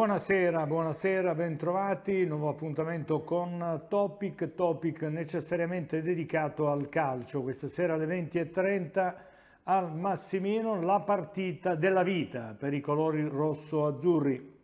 Buonasera, buonasera, bentrovati, nuovo appuntamento con Topic, Topic necessariamente dedicato al calcio, questa sera alle 20.30 al Massimino la partita della vita per i colori rosso-azzurri.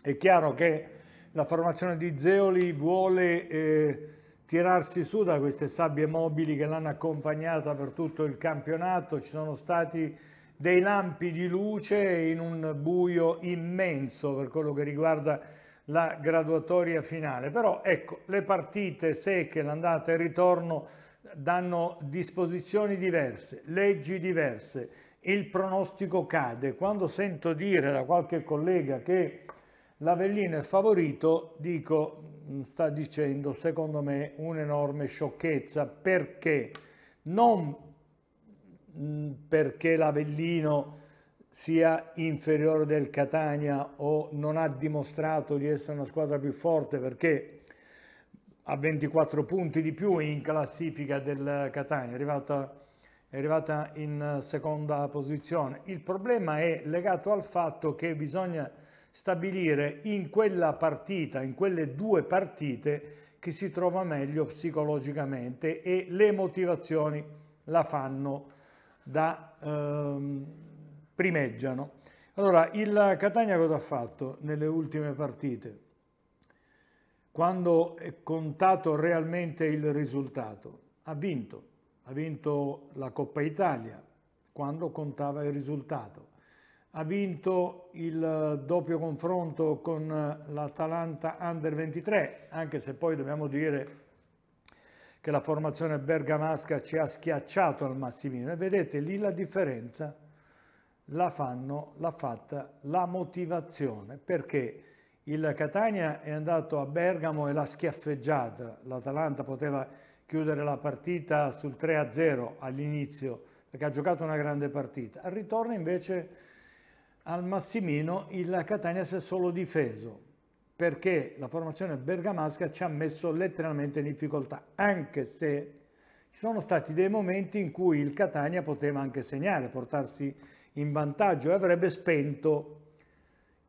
È chiaro che la formazione di Zeoli vuole eh, tirarsi su da queste sabbie mobili che l'hanno accompagnata per tutto il campionato, ci sono stati dei lampi di luce in un buio immenso per quello che riguarda la graduatoria finale. Però ecco, le partite secche, l'andata e il ritorno, danno disposizioni diverse, leggi diverse, il pronostico cade. Quando sento dire da qualche collega che l'Avellino è favorito, dico, mm, sta dicendo secondo me un'enorme sciocchezza, perché non Mm, perché l'Avellino sia inferiore del Catania o non ha dimostrato di essere una squadra più forte perché ha 24 punti di più in classifica del Catania, è arrivata, è arrivata in seconda posizione. Il problema è legato al fatto che bisogna stabilire in quella partita, in quelle due partite, chi si trova meglio psicologicamente e le motivazioni la fanno da ehm, primeggiano. Allora, il Catania cosa ha fatto nelle ultime partite? Quando è contato realmente il risultato? Ha vinto. Ha vinto la Coppa Italia quando contava il risultato. Ha vinto il doppio confronto con l'Atalanta Under 23, anche se poi dobbiamo dire che la formazione bergamasca ci ha schiacciato al massimino. E vedete lì la differenza la fanno, l'ha fatta la motivazione, perché il Catania è andato a Bergamo e l'ha schiaffeggiata, l'Atalanta poteva chiudere la partita sul 3-0 all'inizio, perché ha giocato una grande partita. Al ritorno invece al Massimino il Catania si è solo difeso, perché la formazione bergamasca ci ha messo letteralmente in difficoltà, anche se ci sono stati dei momenti in cui il Catania poteva anche segnare, portarsi in vantaggio e avrebbe spento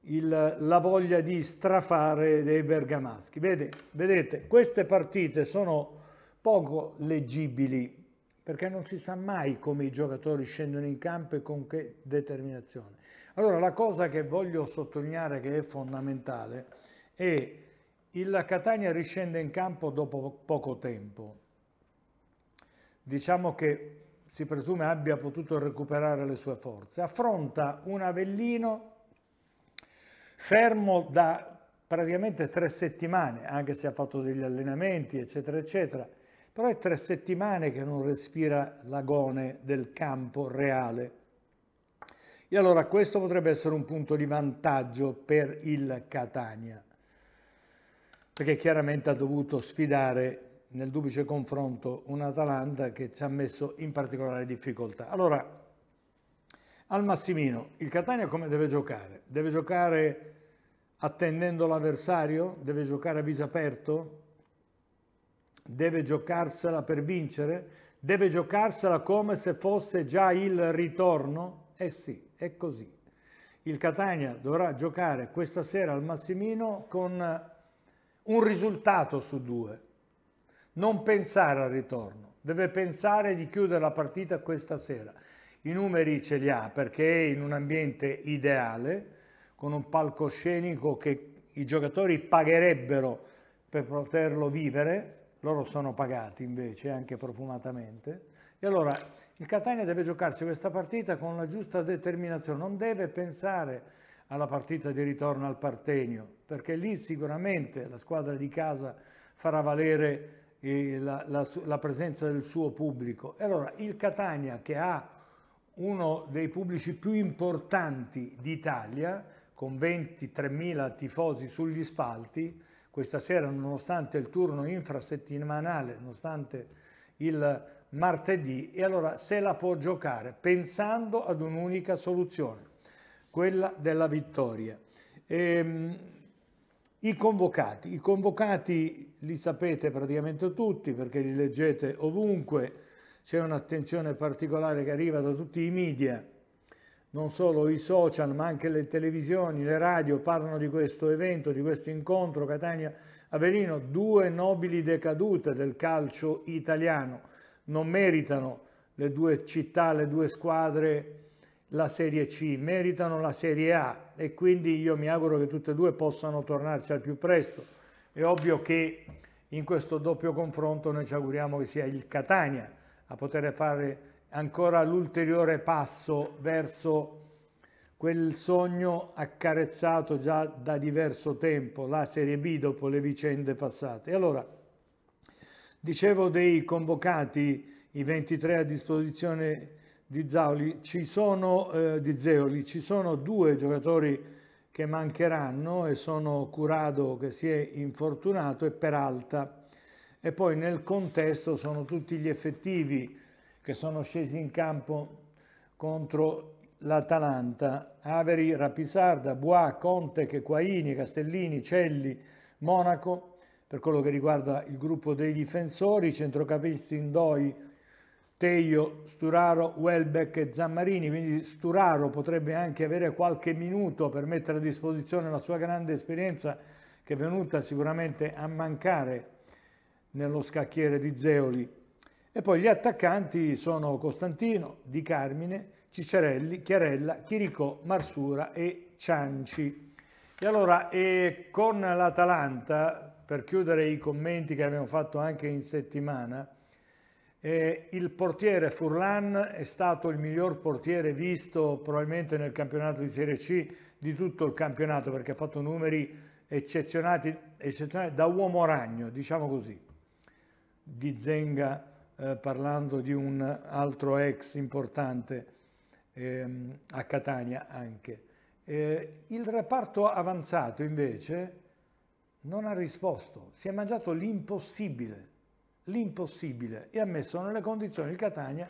il, la voglia di strafare dei bergamaschi. Vede, vedete, queste partite sono poco leggibili perché non si sa mai come i giocatori scendono in campo e con che determinazione. Allora la cosa che voglio sottolineare che è fondamentale e il Catania riscende in campo dopo poco tempo. Diciamo che si presume abbia potuto recuperare le sue forze. Affronta un Avellino fermo da praticamente tre settimane, anche se ha fatto degli allenamenti, eccetera, eccetera. Però è tre settimane che non respira l'agone del campo reale. E allora questo potrebbe essere un punto di vantaggio per il Catania perché chiaramente ha dovuto sfidare nel duplice confronto un'Atalanta che ci ha messo in particolare difficoltà. Allora, al Massimino, il Catania come deve giocare? Deve giocare attendendo l'avversario? Deve giocare a viso aperto? Deve giocarsela per vincere? Deve giocarsela come se fosse già il ritorno? Eh sì, è così. Il Catania dovrà giocare questa sera al Massimino con un risultato su due. Non pensare al ritorno, deve pensare di chiudere la partita questa sera. I numeri ce li ha perché è in un ambiente ideale, con un palcoscenico che i giocatori pagherebbero per poterlo vivere, loro sono pagati invece anche profumatamente. E allora il Catania deve giocarsi questa partita con la giusta determinazione, non deve pensare alla partita di ritorno al Partenio, perché lì sicuramente la squadra di casa farà valere eh, la, la, la, presenza del suo pubblico. E allora il Catania che ha uno dei pubblici più importanti d'Italia, con 23.000 tifosi sugli spalti, questa sera nonostante il turno infrasettimanale, nonostante il martedì, e allora se la può giocare pensando ad un'unica soluzione, quella della vittoria. Ehm, i convocati, i convocati li sapete praticamente tutti perché li leggete ovunque, c'è un'attenzione particolare che arriva da tutti i media, non solo i social ma anche le televisioni, le radio parlano di questo evento, di questo incontro Catania-Avelino, due nobili decadute del calcio italiano, non meritano le due città, le due squadre la Serie C, meritano la Serie A e quindi io mi auguro che tutte e due possano tornarci al più presto. È ovvio che in questo doppio confronto noi ci auguriamo che sia il Catania a poter fare ancora l'ulteriore passo verso quel sogno accarezzato già da diverso tempo, la Serie B dopo le vicende passate. allora, dicevo dei convocati, i 23 a disposizione di Zauli, ci sono, eh, di Zeoli, ci sono due giocatori che mancheranno e sono Curado che si è infortunato e Peralta. E poi nel contesto sono tutti gli effettivi che sono scesi in campo contro l'Atalanta, Averi, Rapisarda, Bois, Conte, Chequaini, Castellini, Celli, Monaco, per quello che riguarda il gruppo dei difensori, centrocampisti Indoi, Teio, Sturaro, Welbeck e Zammarini, quindi Sturaro potrebbe anche avere qualche minuto per mettere a disposizione la sua grande esperienza che è venuta sicuramente a mancare nello scacchiere di Zeoli. E poi gli attaccanti sono Costantino, Di Carmine, Cicerelli, Chiarella, Chiricò, Marsura e Cianci. E allora e con l'Atalanta, per chiudere i commenti che abbiamo fatto anche in settimana, eh, il portiere Furlan è stato il miglior portiere visto probabilmente nel campionato di Serie C di tutto il campionato perché ha fatto numeri eccezionali da uomo ragno, diciamo così, di Zenga eh, parlando di un altro ex importante ehm, a Catania anche. Eh, il reparto avanzato invece non ha risposto, si è mangiato l'impossibile l'impossibile e ha messo nelle condizioni il Catania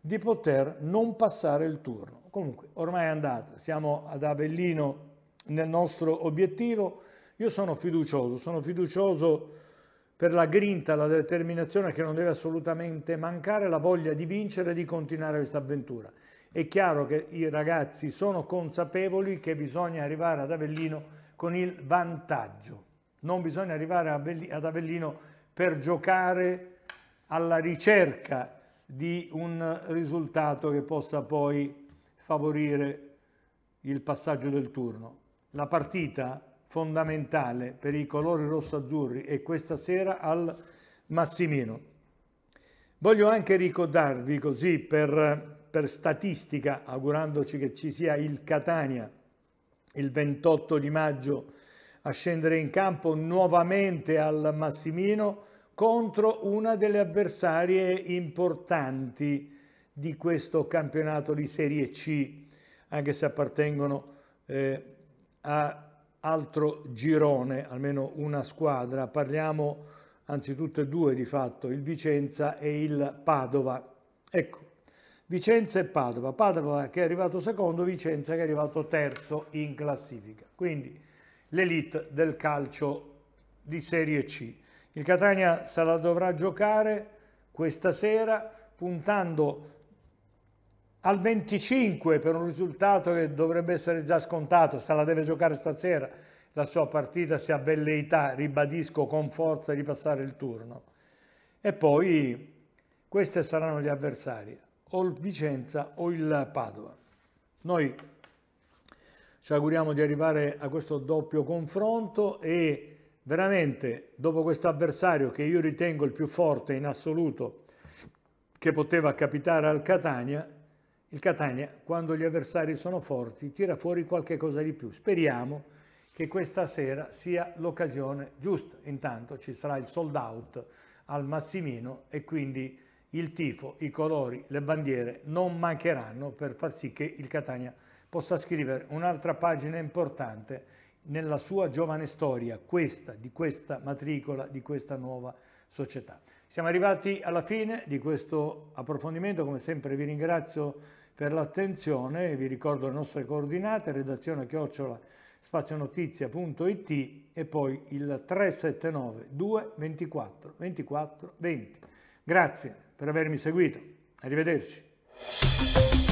di poter non passare il turno. Comunque, ormai è andata, siamo ad Avellino nel nostro obiettivo. Io sono fiducioso, sono fiducioso per la grinta, la determinazione che non deve assolutamente mancare, la voglia di vincere e di continuare questa avventura. È chiaro che i ragazzi sono consapevoli che bisogna arrivare ad Avellino con il vantaggio. Non bisogna arrivare ad Avellino con per giocare alla ricerca di un risultato che possa poi favorire il passaggio del turno. La partita fondamentale per i colori rosso-azzurri è questa sera al Massimino. Voglio anche ricordarvi così per, per, statistica, augurandoci che ci sia il Catania il 28 di maggio a scendere in campo nuovamente al Massimino contro una delle avversarie importanti di questo campionato di Serie C, anche se appartengono eh, a altro girone, almeno una squadra. Parliamo anzi tutte e due di fatto, il Vicenza e il Padova. Ecco, Vicenza e Padova. Padova che è arrivato secondo, Vicenza che è arrivato terzo in classifica. Quindi l'elite del calcio di Serie C. Il Catania se la dovrà giocare questa sera puntando al 25 per un risultato che dovrebbe essere già scontato, se la deve giocare stasera la sua partita si ha velleità, ribadisco con forza di passare il turno. E poi questi saranno gli avversari, o il Vicenza o il Padova. Noi ci auguriamo di arrivare a questo doppio confronto e veramente dopo questo avversario che io ritengo il più forte in assoluto che poteva capitare al Catania, il Catania quando gli avversari sono forti tira fuori qualche cosa di più. Speriamo che questa sera sia l'occasione giusta. Intanto ci sarà il sold out al Massimino e quindi il tifo, i colori, le bandiere non mancheranno per far sì che il Catania possa scrivere un'altra pagina importante nella sua giovane storia, questa, di questa matricola, di questa nuova società. Siamo arrivati alla fine di questo approfondimento, come sempre vi ringrazio per l'attenzione, vi ricordo le nostre coordinate, redazione chiocciola spazionotizia.it e poi il 379 224 24 20. Grazie per avermi seguito, arrivederci.